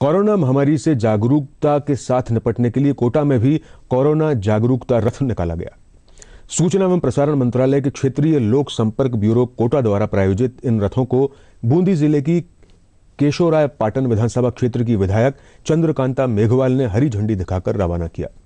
corona महामारी से जागरूकता के साथ निपटने के लिए कोटा में भी कोरोना जागरूकता रथ निकाला गया सूचना एवं प्रसारण मंत्रालय के क्षेत्रीय लोक संपर्क ब्यूरो कोटा द्वारा प्रायोजित इन रथों को बूंदी जिले की केशोराय पाटन विधानसभा क्षेत्र की विधायक चंद्रकांता मेघवाल ने हरी झंडी दिखाकर रवाना किया